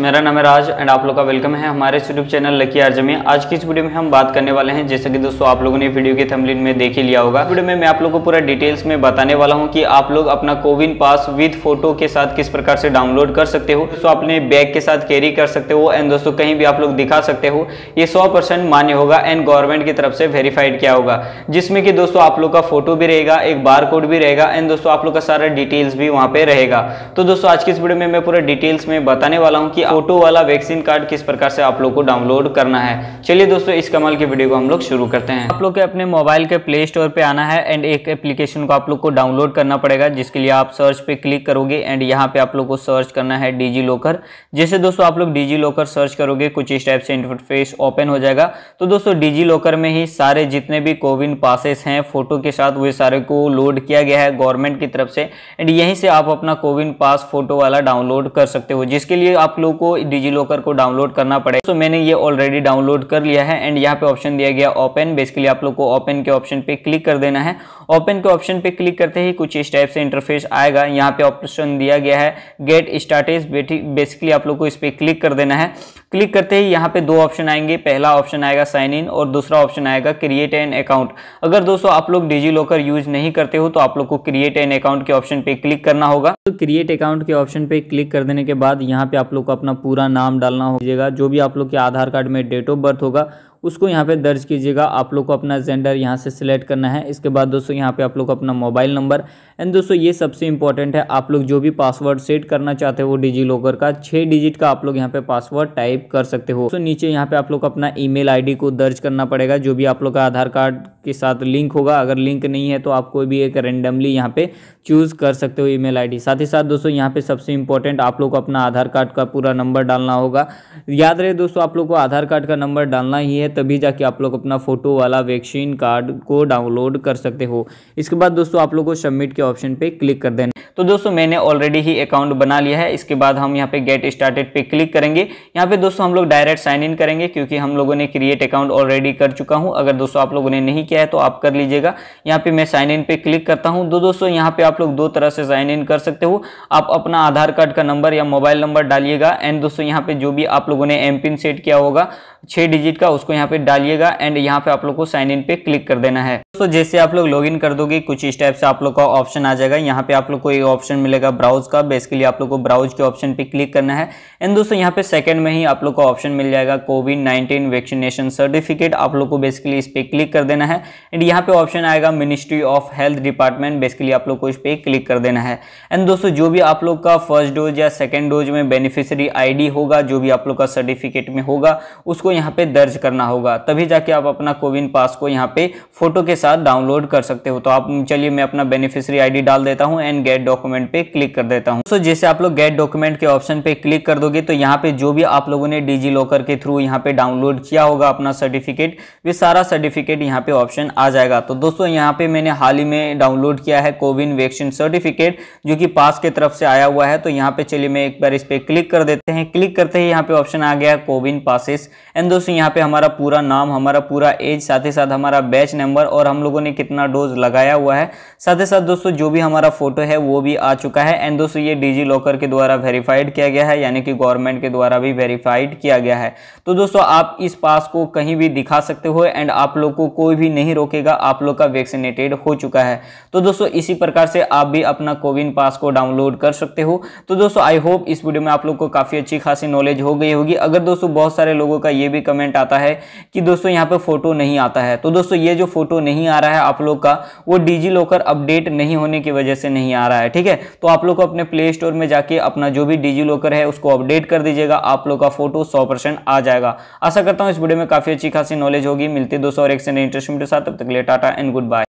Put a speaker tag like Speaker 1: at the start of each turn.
Speaker 1: मेरा नाम है राज एंड आप लोग का वेलकम है हमारे यूट्यूब चैनल लकी आर्जम आज की इस वीडियो में हम बात करने वाले हैं जैसे कि दोस्तों आप लोगों ने वीडियो के थंबनेल में देख ही लिया होगा वीडियो में मैं आप लोगों को पूरा डिटेल्स में बताने वाला हूं कि आप लोग अपना कोविन पास विद फोटो के साथ किस प्रकार से डाउनलोड कर सकते हो दोस्तों अपने बैग के साथ कैरी कर सकते हो एंड दोस्तों कहीं भी आप लोग दिखा सकते हो ये सौ मान्य होगा एंड गवर्नमेंट की तरफ से वेरीफाइड किया होगा जिसमें कि दोस्तों आप लोग का फोटो भी रहेगा एक बार भी रहेगा एंड दोस्तों आप लोग का सारा डिटेल्स भी वहाँ पे रहेगा तो दोस्तों आज की इस वीडियो में मैं पूरा डिटेल्स में बताने वाला हूँ कि फोटो वाला वैक्सीन कार्ड किस प्रकार से आप लोग को डाउनलोड करना है चलिए दोस्तों इस कमाल की वीडियो को हम लोग शुरू करते हैं आप लोग के अपने मोबाइल के प्ले स्टोर पर आना है एंड एक एप्लीकेशन को आप लोग को डाउनलोड करना पड़ेगा जिसके लिए आप सर्च पे क्लिक करोगे एंड यहाँ पे आप लोग को सर्च करना है डिजी लॉकर जैसे दोस्तों आप लोग डिजी लॉकर सर्च करोगे कुछ इस टाइप से इंटरफेस ओपन हो जाएगा तो दोस्तों डिजी लॉकर में ही सारे जितने भी कोविन पासेस हैं फोटो के साथ वे सारे को लोड किया गया है गवर्नमेंट की तरफ से एंड यहीं से आप अपना कोविन पास फोटो वाला डाउनलोड कर सकते हो जिसके लिए आप लोगों को डिजी लॉकर को डाउनलोड करना पड़ेगा तो मैंने ये ऑलरेडी डाउनलोड कर लिया है एंड यहाँ पे ऑप्शन दिया गया ओपन बेसिकली आप लोग को ओपन के ऑप्शन पे क्लिक कर देना है ओपन के ऑप्शन पे क्लिक करते ही कुछ इस टाइप से इंटरफेस आएगा यहाँ पे ऑप्शन दिया गया है गेट स्टार्टेज बेसिकली आप लोग को इस पर क्लिक कर देना है क्लिक करते ही यहाँ पे दो ऑप्शन आएंगे पहला ऑप्शन आएगा साइन इन और दूसरा ऑप्शन आएगा क्रिएट एन अकाउंट अगर दोस्तों आप लोग डिजी लॉकर यूज नहीं करते हो तो आप लोग को क्रिएट एन अकाउंट के ऑप्शन पे क्लिक करना होगा तो क्रिएट अकाउंट के ऑप्शन पे क्लिक कर देने के बाद यहाँ पे आप लोग को अपना पूरा नाम डालना होगा जो भी आप लोग के आधार कार्ड में डेट ऑफ बर्थ होगा उसको यहाँ पे दर्ज कीजिएगा आप लोग को अपना जेंडर यहाँ से सिलेक्ट करना है इसके बाद दोस्तों यहाँ पे आप लोग अपना मोबाइल नंबर एंड दोस्तों ये सबसे इंपॉर्टेंट है आप लोग जो भी पासवर्ड सेट करना चाहते हो वो डिजी लॉकर का छः डिजिट का आप लोग यहाँ पे पासवर्ड टाइप कर सकते हो तो नीचे यहाँ पे आप लोग अपना ई मेल को दर्ज करना पड़ेगा जो भी आप लोग का आधार कार्ड के साथ लिंक होगा अगर लिंक नहीं है तो आप कोई भी एक रेंडमली यहाँ पे चूज़ कर सकते हो ईमेल आईडी साथ ही साथ दोस्तों यहाँ पे सबसे इंपॉर्टेंट आप लोग को अपना आधार कार्ड का पूरा नंबर डालना होगा याद रहे दोस्तों आप लोग को आधार कार्ड का नंबर डालना ही है तभी जाके आप लोग अपना फोटो वाला वैक्सीन कार्ड को डाउनलोड कर सकते हो इसके बाद दोस्तों आप लोग को सबमिट के ऑप्शन पर क्लिक कर देना तो दोस्तों मैंने ऑलरेडी ही अकाउंट बना लिया है इसके बाद हम यहाँ पे गेट स्टार्टेड पे क्लिक करेंगे यहाँ पे दोस्तों हम लोग डायरेक्ट साइन इन करेंगे क्योंकि हम लोगों ने क्रिएट अकाउंट ऑलरेडी कर चुका हूँ अगर दोस्तों आप लोगों ने नहीं किया है तो आप कर लीजिएगा यहाँ पे मैं साइन इन पे क्लिक करता हूँ दो दोस्तों यहाँ पे आप लोग दो तरह से साइन इन कर सकते हो आप अपना आधार कार्ड का नंबर या मोबाइल नंबर डालिएगा एंड दोस्तों यहाँ पे जो भी आप लोगों ने एम पिन सेट किया होगा छः डिजिट का उसको यहाँ पे डालिएगा एंड यहाँ पे आप लोग को साइन इन पे क्लिक कर देना है दोस्तों जैसे आप लोग लॉगिन कर दोगे कुछ इस टाइप से आप लोग का ऑप्शन आ जाएगा यहाँ पे आप लोग को एक ऑप्शन मिलेगा ब्राउज का बेसिकली आप लोग को ब्राउज के ऑप्शन पे क्लिक करना है एंड दोस्तों यहाँ पे सेकंड में ही आप लोग को ऑप्शन मिल जाएगा कोविड नाइन्टीन वैक्सीनेशन सर्टिफिकेट आप लोग को बेसिकली इस पर क्लिक कर देना है एंड यहाँ पे ऑप्शन आएगा ministry of health department basically आप लोग को इस पर क्लिक कर देना है एंड दोस्तों जो भी आप लोग का फर्स्ट डोज या सेकेंड डोज में बेनिफिशरी आई होगा जो भी आप लोग का सर्टिफिकेट में होगा उसको यहाँ पे दर्ज करना होगा तभी जाके आप अपना कोविन पास को यहाँ पे फोटो के साथ डाउनलोड कर सकते हो तो आप चलिए मैं अपना बेनिफिशरी आईडी डाल देता हूँ एंड गेट डॉक्यूमेंट पे क्लिक कर देता हूँ so, जैसे आप लोग गेट डॉक्यूमेंट के ऑप्शन पे क्लिक कर दोगे तो यहाँ पे जो भी आप लोगों ने डिजी लॉकर के थ्रू यहाँ पे डाउनलोड किया होगा अपना सर्टिफिकेट वे सारा सर्टिफिकेट यहाँ पे ऑप्शन ऑप्शन आ जाएगा तो दोस्तों यहाँ पे मैंने हाल ही में डाउनलोड किया है कोविन वैक्सीन सर्टिफिकेट जो कि पास के तरफ से आया हुआ है तो यहाँ पे चलिए मैं एक बार इस पर क्लिक कर देते हैं क्लिक करते ही यहाँ पे ऑप्शन आ गया है कोविन पासिस एंड दोस्तों यहाँ पे हमारा पूरा नाम हमारा पूरा एज साथ ही साथ हमारा बैच नंबर और हम लोगों ने कितना डोज लगाया हुआ है साथ ही साथ दोस्तों जो भी हमारा फोटो है वो भी आ चुका है एंड दोस्तों ये डिजी लॉकर के द्वारा वेरीफाइड किया गया है यानी कि गवर्नमेंट के द्वारा भी वेरीफाइड किया गया है तो दोस्तों आप इस पास को कहीं भी दिखा सकते हो एंड आप लोग को कोई भी नहीं नहीं रोकेगा आप लोग का वैक्सीनेटेड हो चुका है तो दोस्तों इसी प्रकार से आप भी अपना कोविन पास को डाउनलोड कर सकते हो तो दोस्तों आई होप इस वीडियो में आप लोग को काफ़ी अच्छी खासी नॉलेज हो गई होगी अगर दोस्तों बहुत सारे लोगों का ये भी कमेंट आता है कि दोस्तों यहाँ पर फोटो नहीं आता है तो दोस्तों ये जो फोटो नहीं आ रहा है आप लोग का वो डिजी लॉकर अपडेट नहीं होने की वजह से नहीं आ रहा है ठीक है तो आप लोग को अपने प्ले स्टोर में जाके अपना जो भी डिजी लॉकर है उसको अपडेट कर दीजिएगा आप लोग का फोटो सौ आ जाएगा आशा करता हूँ इस वीडियो में काफ़ी अच्छी खासी नॉलेज होगी मिलती है दोस्तों और एक से इंटरेस्ट तब तक के लिए टाटा एंड गुड बाय